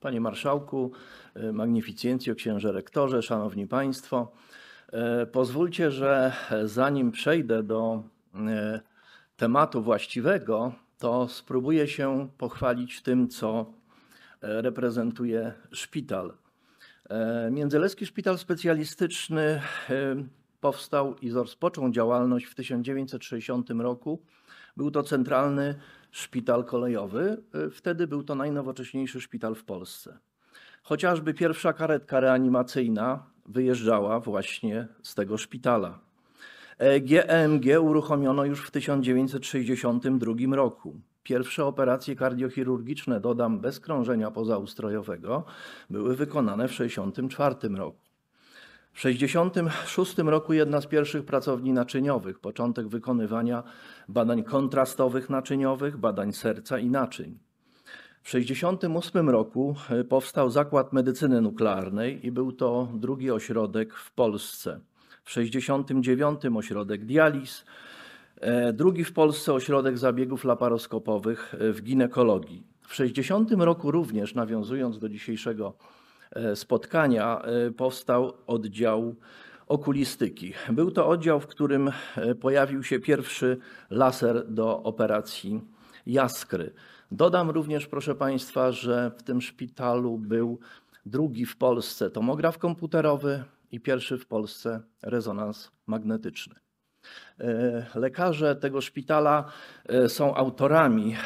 Panie Marszałku, e, Magnificencjo, Księże Rektorze, Szanowni Państwo. E, pozwólcie, że e, zanim przejdę do tematu właściwego, to spróbuję się pochwalić tym, co reprezentuje szpital. Międzyleski Szpital Specjalistyczny powstał i rozpoczął działalność w 1960 roku był to centralny szpital kolejowy. Y, wtedy był to najnowocześniejszy szpital w Polsce. Chociażby pierwsza karetka reanimacyjna wyjeżdżała właśnie z tego szpitala. GMG e, uruchomiono już w 1962 roku. Pierwsze operacje kardiochirurgiczne, dodam, bez krążenia pozaustrojowego, były wykonane w 1964 roku. W 1966 roku jedna z pierwszych pracowni naczyniowych, początek wykonywania badań kontrastowych naczyniowych, badań serca i naczyń. W 1968 roku e, powstał Zakład Medycyny Nuklearnej i był to drugi ośrodek w Polsce. W 1969 ośrodek dializ, e, drugi w Polsce ośrodek zabiegów laparoskopowych e, w ginekologii. W 1960 roku również, nawiązując do dzisiejszego E, spotkania e, powstał oddział okulistyki. Był to oddział, w którym e, pojawił się pierwszy laser do operacji jaskry. Dodam również, proszę Państwa, że w tym szpitalu był drugi w Polsce tomograf komputerowy i pierwszy w Polsce rezonans magnetyczny. Lekarze tego szpitala są autorami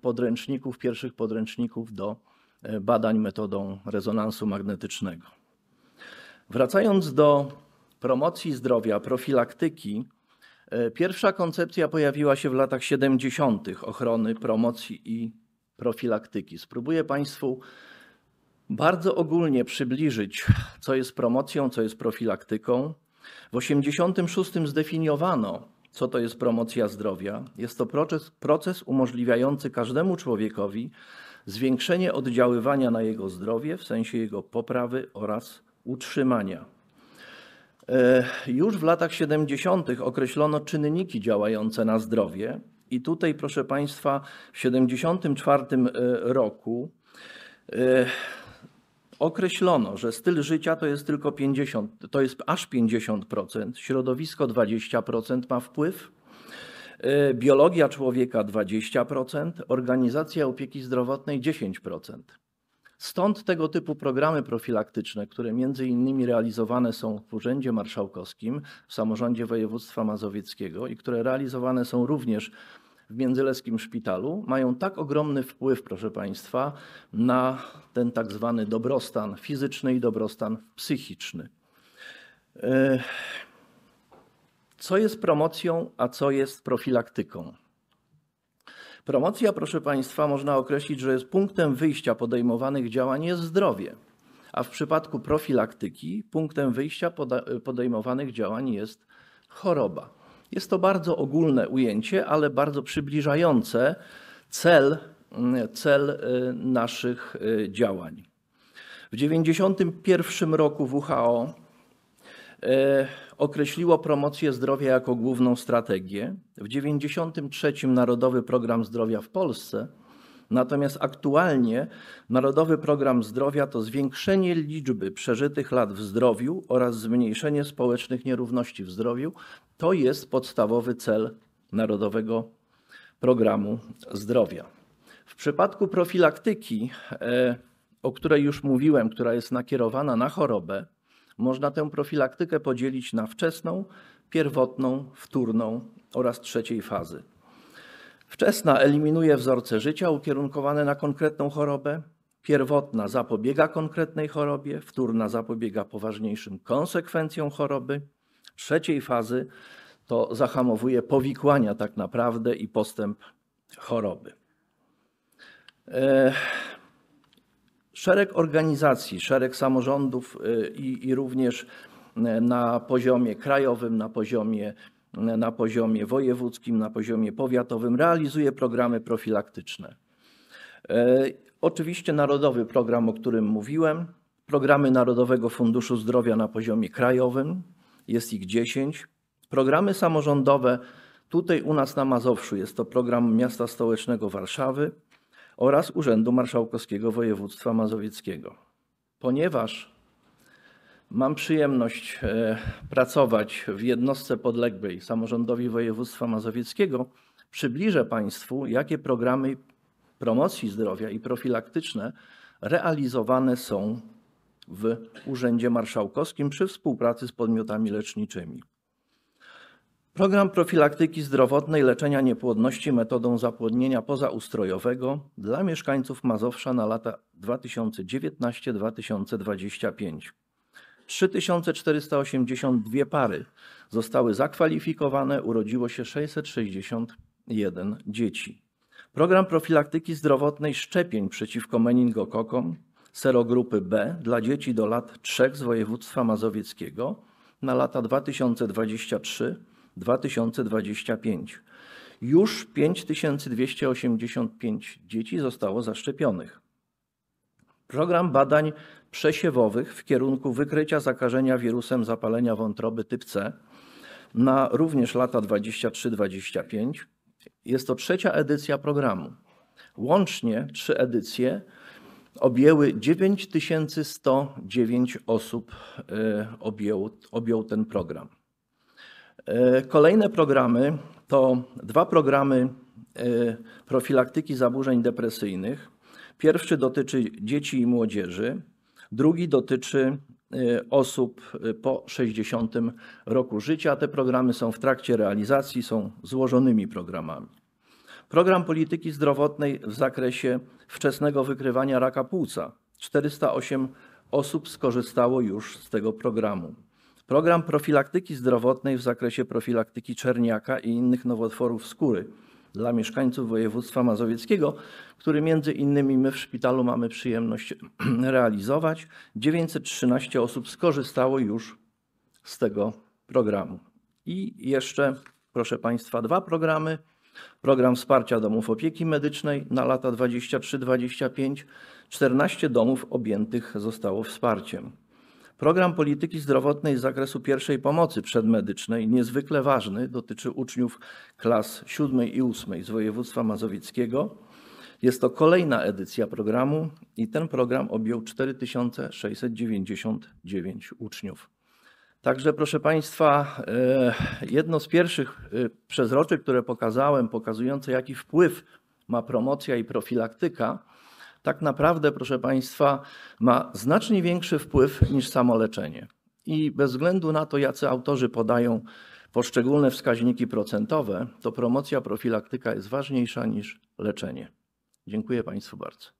podręczników, pierwszych podręczników do E, badań metodą rezonansu magnetycznego. Wracając do promocji zdrowia, profilaktyki, e, pierwsza koncepcja pojawiła się w latach 70. ochrony, promocji i profilaktyki. Spróbuję Państwu bardzo ogólnie przybliżyć, co jest promocją, co jest profilaktyką. W 86 zdefiniowano, co to jest promocja zdrowia. Jest to proces, proces umożliwiający każdemu człowiekowi zwiększenie oddziaływania na jego zdrowie w sensie jego poprawy oraz utrzymania. E, już w latach 70. określono czynniki działające na zdrowie, i tutaj, proszę Państwa, w 74 e, roku e, określono, że styl życia to jest tylko 50, to jest aż 50%, środowisko 20% ma wpływ, E, biologia człowieka 20%, organizacja opieki zdrowotnej 10%. Stąd tego typu programy profilaktyczne, które między innymi realizowane są w Urzędzie Marszałkowskim, w Samorządzie Województwa Mazowieckiego i które realizowane są również w Międzyleskim Szpitalu, mają tak ogromny wpływ, proszę Państwa, na ten tak zwany dobrostan fizyczny i dobrostan psychiczny. Yy co jest promocją, a co jest profilaktyką. Promocja, proszę Państwa, można określić, że jest punktem wyjścia podejmowanych działań jest zdrowie, a w przypadku profilaktyki punktem wyjścia podejmowanych działań jest choroba. Jest to bardzo ogólne ujęcie, ale bardzo przybliżające cel, mm, cel y, naszych y, działań. W 1991 roku WHO E, określiło promocję zdrowia jako główną strategię. W 1993 Narodowy Program Zdrowia w Polsce Natomiast aktualnie Narodowy Program Zdrowia to zwiększenie liczby przeżytych lat w zdrowiu oraz zmniejszenie społecznych nierówności w zdrowiu. To jest podstawowy cel Narodowego Programu Zdrowia. W przypadku profilaktyki, e, o której już mówiłem, która jest nakierowana na chorobę, można tę profilaktykę podzielić na wczesną, pierwotną, wtórną oraz trzeciej fazy. Wczesna eliminuje wzorce życia ukierunkowane na konkretną chorobę, pierwotna zapobiega konkretnej chorobie, wtórna zapobiega poważniejszym konsekwencjom choroby, trzeciej fazy to zahamowuje powikłania tak naprawdę i postęp choroby. E, Szereg organizacji, szereg samorządów y, i, i również y, na poziomie krajowym, na poziomie y, na poziomie wojewódzkim, na poziomie powiatowym realizuje programy profilaktyczne. Oczywiście narodowy program, o którym mówiłem, programy Narodowego Funduszu Zdrowia na poziomie krajowym, jest ich 10. Programy samorządowe, tutaj u nas na Mazowszu jest to program miasta stołecznego Warszawy, oraz Urzędu Marszałkowskiego Województwa Mazowieckiego. Ponieważ mam przyjemność e, pracować w jednostce podległej samorządowi województwa mazowieckiego, przybliżę Państwu, jakie programy promocji zdrowia i profilaktyczne realizowane są w Urzędzie Marszałkowskim przy współpracy z podmiotami leczniczymi. Program profilaktyki zdrowotnej leczenia niepłodności metodą zapłodnienia pozaustrojowego dla mieszkańców Mazowsza na lata 2019-2025. 3482 pary zostały zakwalifikowane, urodziło się 661 dzieci. Program profilaktyki zdrowotnej szczepień przeciwko meningokokom serogrupy B dla dzieci do lat 3 z województwa mazowieckiego na lata 2023 2025. Już 5285 dzieci zostało zaszczepionych. Program badań przesiewowych w kierunku wykrycia zakażenia wirusem zapalenia wątroby typ C na również lata 23-25. Jest to trzecia edycja programu. Łącznie trzy edycje objęły 9109 osób, e, objęło, objął ten program. E, kolejne programy to dwa programy e, profilaktyki zaburzeń depresyjnych. Pierwszy dotyczy dzieci i młodzieży, drugi dotyczy e, osób po 60 roku życia. Te programy są w trakcie realizacji, są złożonymi programami. Program polityki zdrowotnej w zakresie wczesnego wykrywania raka płuca. 408 osób skorzystało już z tego programu. Program profilaktyki zdrowotnej w zakresie profilaktyki czerniaka i innych nowotworów skóry dla mieszkańców województwa mazowieckiego, który między innymi my w szpitalu mamy przyjemność realizować. 913 osób skorzystało już z tego programu. I jeszcze, proszę Państwa, dwa programy. Program wsparcia domów opieki medycznej na lata 23-25. 14 domów objętych zostało wsparciem. Program polityki zdrowotnej z zakresu pierwszej pomocy przedmedycznej, niezwykle ważny, dotyczy uczniów klas 7 i 8 z województwa mazowieckiego. Jest to kolejna edycja programu i ten program objął 4699 uczniów. Także proszę Państwa, e, jedno z pierwszych e, przezroczy, które pokazałem, pokazujące jaki wpływ ma promocja i profilaktyka, tak naprawdę, proszę Państwa, ma znacznie większy wpływ niż samo leczenie. I bez względu na to, jacy autorzy podają poszczególne wskaźniki procentowe, to promocja profilaktyka jest ważniejsza niż leczenie. Dziękuję Państwu bardzo.